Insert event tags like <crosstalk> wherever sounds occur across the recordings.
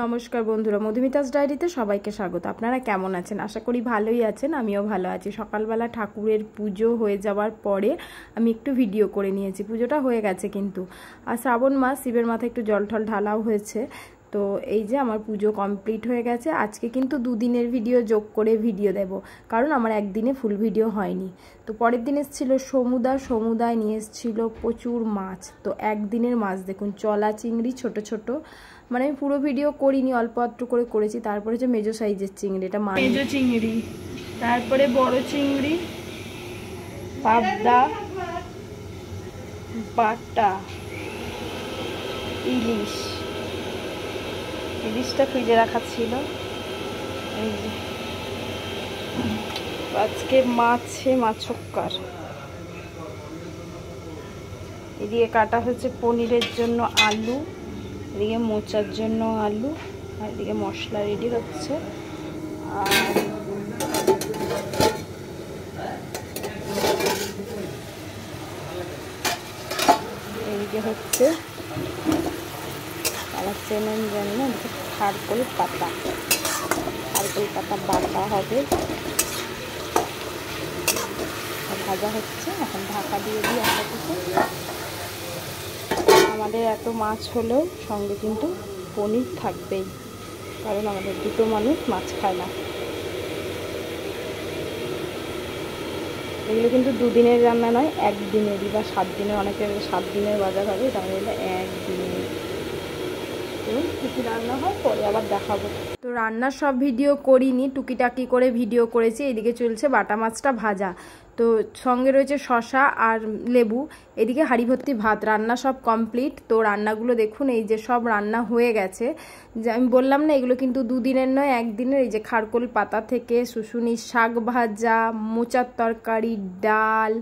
নমস্কার বন্ধুরা মধুমিতাস ডায়েরিতে সবাইকে স্বাগত আপনারা কেমন আছেন আশা করি ভালোই আছেন আমিও ভালো আছি সকালবেলা ঠাকুরের পুজো হয়ে যাওয়ার পরে আমি একটু ভিডিও করে নিয়েছি পুজোটা হয়ে গেছে কিন্তু আর শ্রাবণ মাস শিবের মাথায় একটু জল ঠল ঢালাও হয়েছে তো এই যে আমার পুজো কমপ্লিট হয়ে গেছে আজকে কিন্তু দুদিনের ভিডিও যোগ করে ভিডিও দেব কারণ আমার একদিনে ফুল ভিডিও হয়নি তো পরের দিন এসেছিল সমুদা সমুদায় নিয়ে এসেছিল প্রচুর মাছ তো একদিনের মাছ দেখুন চলা চিংড়ি ছোট ছোট মানে আমি পুরো ভিডিও করিনি অল্প একটু করে করেছি তারপরে যে মেজো সাইজের চিংড়ি এটা মেজো চিংড়ি তারপরে বড় চিংড়ি পাবদা বাটা ইলিশ ইলিশটা ফ্রিজে রাখা ছিল এই যে আজকে মাছে মাছক্কার এদিকে কাটা হচ্ছে পনিরের জন্য আলু এদিকে মোচার জন্য আলু আর এদিকে মশলা রেডি হচ্ছে আর এদিকে হচ্ছে চেনের জন্য খারকোল পাতা খারকোল পাতা বাটা হবে ভাজা হচ্ছে এখন ঢাকা দিয়ে দিয়ে দিই কিছু আমাদের এত মাছ হলেও সঙ্গে কিন্তু পনির থাকবেই কারণ আমাদের দুটো মানুষ মাছ খায় না এগুলো কিন্তু দুদিনের রান্না নয় একদিনেরই বা সাত দিনের অনেকের সাত দিনের বাজার হবে তাহলে একদিনের এবং কী রান্না হয় পরে আবার দেখাবো তো রান্নার সব ভিডিও করিনি টুকিটাকি করে ভিডিও করেছি এদিকে চলছে বাটা মাছটা ভাজা তো সঙ্গে রয়েছে শশা আর লেবু এদিকে হাঁড়ি ভর্তি ভাত রান্না সব কমপ্লিট তো রান্নাগুলো দেখুন এই যে সব রান্না হয়ে গেছে যে আমি বললাম না এগুলো কিন্তু দুদিনের নয় একদিনের এই যে খারকোল পাতা থেকে শুশুনি শাক ভাজা মোচার তরকারি ডাল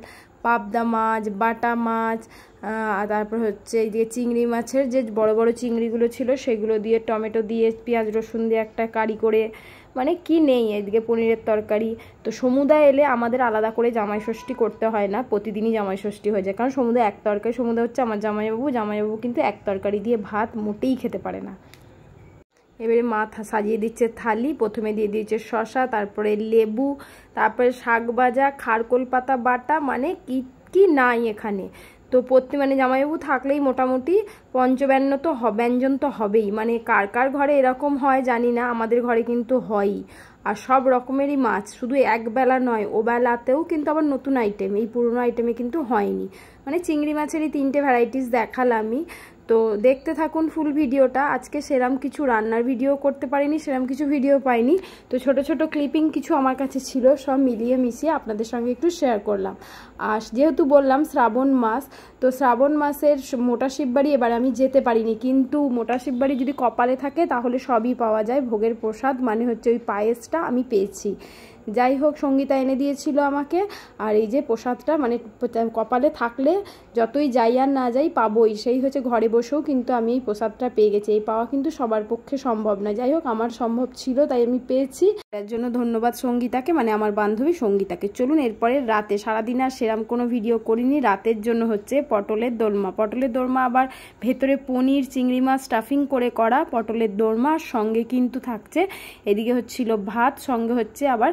পাবদা মাছ বাটা মাছ আর তারপর হচ্ছে এই যে চিংড়ি মাছের যে বড় বড় চিংড়িগুলো ছিল সেগুলো দিয়ে টমেটো দিয়ে পেঁয়াজ রসুন দিয়ে একটা কারি করে মানে কি নেই এদিকে পনিরের তরকারি তো সমুদায় এলে আমাদের আলাদা করে জামাই ষষ্ঠী করতে হয় না প্রতিদিনই জামাই ষষ্ঠী হয়ে যায় কারণ সমুদায় এক তরকারি সমুদায় হচ্ছে আমার জামাইবাবু জামাইবাবু কিন্তু এক তরকারি দিয়ে ভাত মোটেই খেতে পারে না এবারে মা সাজিয়ে দিচ্ছে থালি প্রথমে দিয়ে দিয়েছে শশা তারপরে লেবু তারপরে শাক ভাজা খারকোল পাতা বাটা মানে কি কি নাই এখানে তো প্রত্যেক মানে জামাইবাবু থাকলেই মোটামুটি পঞ্চব্যান্ন তো ব্যঞ্জন তো হবেই মানে কার কার ঘরে এরকম হয় জানি না আমাদের ঘরে কিন্তু হয়ই আর সব রকমেরই মাছ শুধু একবেলা নয় ওবেলাতেও কিন্তু আবার নতুন আইটেম এই পুরনো আইটেমে কিন্তু হয়নি মানে চিংড়ি মাছেরই তিনটে ভ্যারাইটিস দেখালামই তো দেখতে থাকুন ফুল ভিডিওটা আজকে সেরাম কিছু রান্নার ভিডিও করতে পারিনি সেরাম কিছু ভিডিও পাইনি তো ছোট ছোট ক্লিপিং কিছু আমার কাছে ছিল সব মিলিয়ে মিশিয়ে আপনাদের সঙ্গে একটু শেয়ার করলাম আর যেহেতু বললাম শ্রাবণ মাস তো শ্রাবণ মাসের মোটা শিববাড়ি এবার আমি যেতে পারিনি কিন্তু মোটা শিববাড়ি যদি কপালে থাকে তাহলে সবই পাওয়া যায় ভোগের প্রসাদ মানে হচ্ছে ওই পায়েসটা আমি পেয়েছি যাই হোক সঙ্গীতা এনে দিয়েছিল আমাকে আর এই যে প্রসাদটা মানে কপালে থাকলে যতই যাই আর না যাই পাবোই সেই হচ্ছে ঘরে বসেও কিন্তু আমি এই প্রসাদটা পেয়ে গেছি এই পাওয়া কিন্তু সবার পক্ষে সম্ভব না যাই হোক আমার সম্ভব ছিল তাই আমি পেয়েছি তার জন্য ধন্যবাদ সঙ্গীতাকে মানে আমার বান্ধবী সঙ্গীতাকে চলুন এরপরে রাতে সারাদিন আর সেরাম কোনো ভিডিও করিনি রাতের জন্য হচ্ছে পটলের দোলমা পটলের দোলমা আবার ভেতরে পনির চিংড়ি মাছ স্টাফিং করে করা পটলের দোলমা সঙ্গে কিন্তু থাকছে এদিকে হচ্ছিল ভাত সঙ্গে হচ্ছে আবার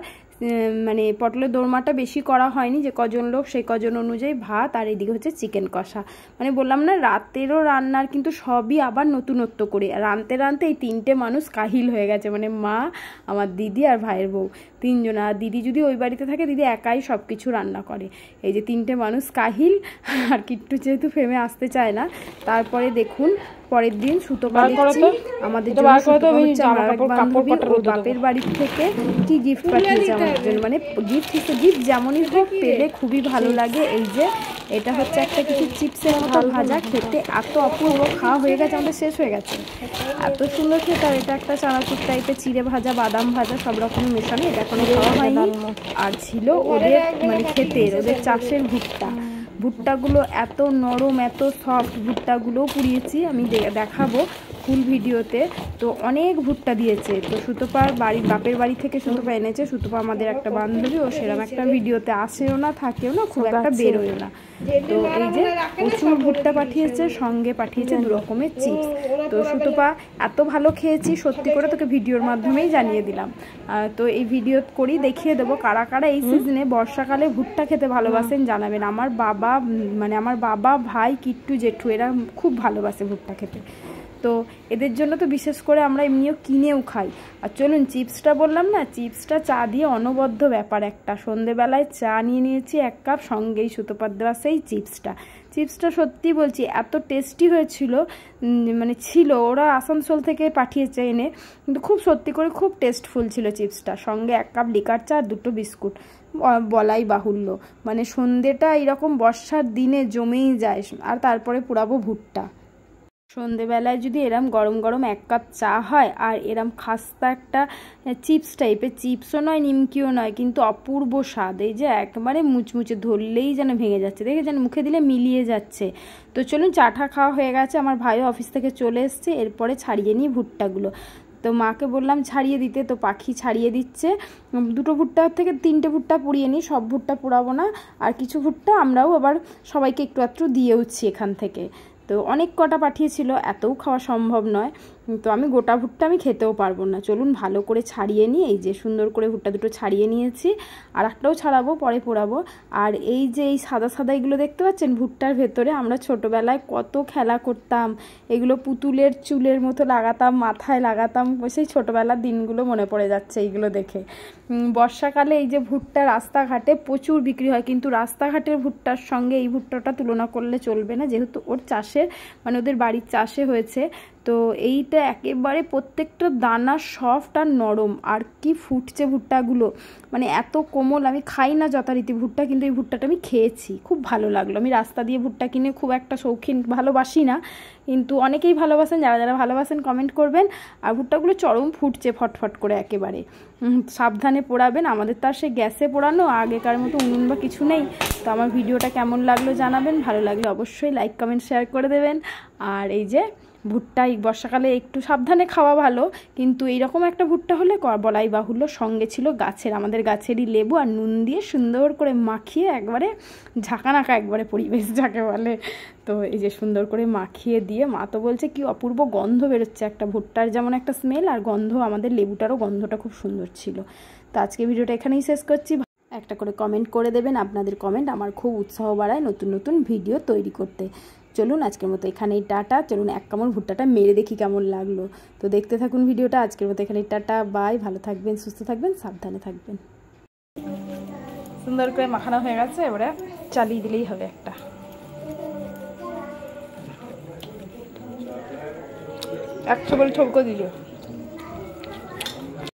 মানে পটলের দোরমাটা বেশি করা হয়নি যে কজন লোক সেই কজন অনুযায়ী ভাত আর এদিকে হচ্ছে চিকেন কষা মানে বললাম না রাতেরও রান্নার কিন্তু সবই আবার নতুনত্ব করে রাঁধতে রাঁধতে এই তিনটে মানুষ কাহিল হয়ে গেছে মানে মা আমার দিদি আর ভাইয়ের বউ তিনজন আর দিদি যদি ওই বাড়িতে থাকে দিদি একাই সব কিছু রান্না করে এই যে তিনটে মানুষ কাহিল আর কিট্টু যেহেতু ফেমে আসতে চায় না তারপরে দেখুন পরের দিন সুতো পাচ্ছি আমাদের জন্য সুতো হচ্ছে আমার এক বান্ধবী ওর বাপের বাড়ির থেকে কি গিফট পাঠিয়েছে আমার জন্য মানে গিফট হিসেবে গিফট যেমনই হোক পেলে খুবই ভালো লাগে এই যে এটা হচ্ছে একটা কিছু চিপসের মতো ভাজা খেতে এত অপূর্ব খাওয়া হয়ে গেছে আমাদের শেষ হয়ে গেছে এত সুন্দর খেতে আর এটা একটা চানাচুর টাইপের চিড়ে ভাজা বাদাম ভাজা সব রকম মেশানো এটা কোনো খাওয়া হয়নি আর ছিল ওদের মানে খেতের ওদের চাষের ভুট্টা ভুট্টাগুলো এত নরম এত সফট ভুট্টাগুলোও পুড়িয়েছি আমি দেখাবো ফুল ভিডিওতে তো অনেক ভুট্টা দিয়েছে তো সুতোপার বাড়ি বাপের বাড়ি থেকে সুতোপা এনেছে সুতোপা আমাদের একটা বান্ধবী ও সেরকম একটা ভিডিওতে আসেও না থাকেও না খুব একটা বেরোয়ও না তো এই যে প্রচুর ভুট্টা পাঠিয়েছে সঙ্গে পাঠিয়েছে দু রকমের চিপস তো সুতোপা এত ভালো খেয়েছি সত্যি করে তোকে ভিডিওর মাধ্যমেই জানিয়ে দিলাম তো এই ভিডিও করি দেখিয়ে দেবো কারা কারা এই সিজনে বর্ষাকালে ভুট্টা খেতে ভালোবাসেন জানাবেন আমার বাবা মানে আমার বাবা ভাই কিট্টু জেঠু এরা খুব ভালোবাসে ভুট্টা খেতে তো এদের জন্য তো বিশেষ করে আমরা এমনিও কিনেও খাই আর চলুন চিপসটা বললাম না চিপসটা চা দিয়ে অনবদ্য ব্যাপার একটা সন্ধেবেলায় চা নিয়ে নিয়েছি এক কাপ সঙ্গেই সুতোপাত দেওয়া সেই চিপসটা চিপসটা সত্যি বলছি এত টেস্টি হয়েছিল মানে ছিল ওরা আসানসোল থেকে পাঠিয়েছে এনে কিন্তু খুব সত্যি করে খুব টেস্টফুল ছিল চিপসটা সঙ্গে এক কাপ লিকার চা আর দুটো বিস্কুট বলাই বাহুল্য মানে সন্ধেটা এরকম বর্ষার দিনে জমেই যায় আর তারপরে পুরাবো ভুট্টা সন্ধেবেলায় যদি এরম গরম গরম এক কাপ চা হয় আর এরম খাস্তা একটা চিপস টাইপের চিপসও নয় নিমকিও নয় কিন্তু অপূর্ব স্বাদ এই যে একবারে মুচমুচে ধরলেই যেন ভেঙে যাচ্ছে দেখে যেন মুখে দিলে মিলিয়ে যাচ্ছে তো চলুন চাটা খাওয়া হয়ে গেছে আমার ভাইও অফিস থেকে চলে এসছে এরপরে ছাড়িয়ে নিই ভুট্টাগুলো তো মাকে বললাম ছাড়িয়ে দিতে তো পাখি ছাড়িয়ে দিচ্ছে দুটো ভুট্টা থেকে তিনটে ভুট্টা পুড়িয়ে নিই সব ভুট্টা পোড়াবো না আর কিছু ভুট্টা আমরাও আবার সবাইকে একটু একটু দিয়েওছি এখান থেকে তো অনেক কটা পাঠিয়েছিল এতও খাওয়া সম্ভব নয় তো আমি গোটা ভুট্টা আমি খেতেও পারবো না চলুন ভালো করে ছাড়িয়ে নিয়ে এই যে সুন্দর করে ভুট্টা দুটো ছাড়িয়ে নিয়েছি আর একটাও ছাড়াবো পরে পোড়াবো আর এই যে এই সাদা সাদা এগুলো দেখতে পাচ্ছেন ভুট্টার ভেতরে আমরা ছোটোবেলায় কত খেলা করতাম এগুলো পুতুলের চুলের মতো লাগাতাম মাথায় লাগাতাম সেই ছোটোবেলার দিনগুলো মনে পড়ে যাচ্ছে এইগুলো দেখে বর্ষাকালে এই যে ভুট্টা রাস্তাঘাটে প্রচুর বিক্রি হয় কিন্তু রাস্তাঘাটের ভুট্টার সঙ্গে এই ভুট্টাটা তুলনা করলে চলবে না যেহেতু ওর চাষের মানে ওদের বাড়ির চাষে হয়েছে তো এইটা একেবারে প্রত্যেকটা দানা সফট আর নরম আর কি ফুটছে ভুট্টাগুলো মানে এত কোমল আমি খাই না যথারীতি ভুট্টা কিন্তু এই ভুট্টাটা আমি খেয়েছি খুব ভালো লাগলো আমি রাস্তা দিয়ে ভুট্টা কিনে খুব একটা শৌখিন ভালোবাসি না কিন্তু অনেকেই ভালোবাসেন যারা যারা ভালোবাসেন কমেন্ট করবেন আর ভুট্টাগুলো চরম ফুটছে ফটফট করে একেবারে সাবধানে পোড়াবেন আমাদের তার সে গ্যাসে পোড়ানো আগেকার মতো উনুন বা কিছু নেই তো আমার ভিডিওটা কেমন লাগলো জানাবেন ভালো লাগলে অবশ্যই লাইক কমেন্ট শেয়ার করে দেবেন আর এই যে ভুট্টা এই বর্ষাকালে একটু সাবধানে খাওয়া ভালো কিন্তু এইরকম একটা ভুট্টা হলে বলাই বাহুল্য সঙ্গে ছিল গাছের আমাদের গাছেরই লেবু আর নুন দিয়ে সুন্দর করে মাখিয়ে একবারে ঝাঁকানাকা একবারে পরিবেশ <laughs> যাকে বলে তো এই যে সুন্দর করে মাখিয়ে দিয়ে মা তো বলছে কি অপূর্ব গন্ধ বেরোচ্ছে একটা ভুট্টার যেমন একটা স্মেল আর গন্ধ আমাদের লেবুটারও গন্ধটা খুব সুন্দর ছিল তো আজকে ভিডিওটা এখানেই শেষ করছি একটা করে কমেন্ট করে দেবেন আপনাদের কমেন্ট আমার খুব উৎসাহ বাড়ায় নতুন নতুন ভিডিও তৈরি করতে চলুন আজকের মতো এখানেই টাটা চলুন এক কামড় ভুট্টাটা মেরে দেখি কেমন লাগলো তো দেখতে থাকুন ভিডিওটা আজকের মতো এখানেই টাটা বাই ভালো থাকবেন সুস্থ থাকবেন সাবধানে থাকবেন সুন্দর করে মাখানো হয়ে গেছে এবারে চালিয়ে দিলেই হবে একটা এক বলে ঠোকো দিল